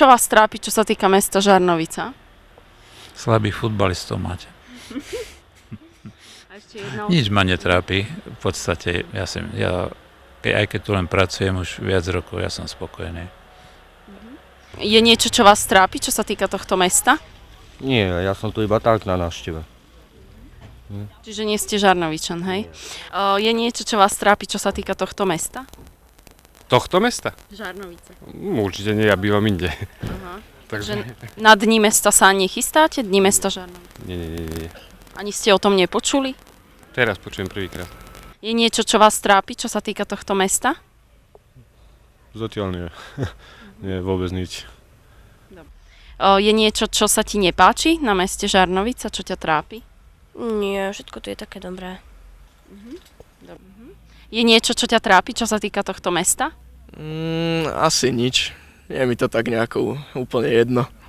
čo vás trápi, čo sa týka mesta Žarnovica? Slabý futbalistov máte. Nič ma netrápi. V podstate, ja, som, ja aj keď tu len pracujem už viac rokov, ja som spokojný. Je niečo, čo vás trápi, čo sa týka tohto mesta? Nie, ja som tu iba tak na návšteve. Hm. Čiže nie ste Žarnovičan, hej? Je niečo, čo vás trápi, čo sa týka tohto mesta? Tohto mesta? Žarnovice. Mm, určite nie, ja bývam inde. Takže... na Dní mesta sa chystáte? Dní mesta žiadne? Nie, nie, nie, nie. Ani ste o tom nepočuli? Teraz počujem prvýkrát. Je niečo, čo vás trápi, čo sa týka tohto mesta? Zatiaľ nie. nie, vôbec nič. Dobre. O, je niečo, čo sa ti nepáči na meste Žarnovica, čo ťa trápi? Nie, všetko tu je také dobré. Mhm. Dobre. Mhm. Je niečo, čo ťa trápi, čo sa týka tohto mesta? Mm, asi nič je mi to tak nejako úplne jedno.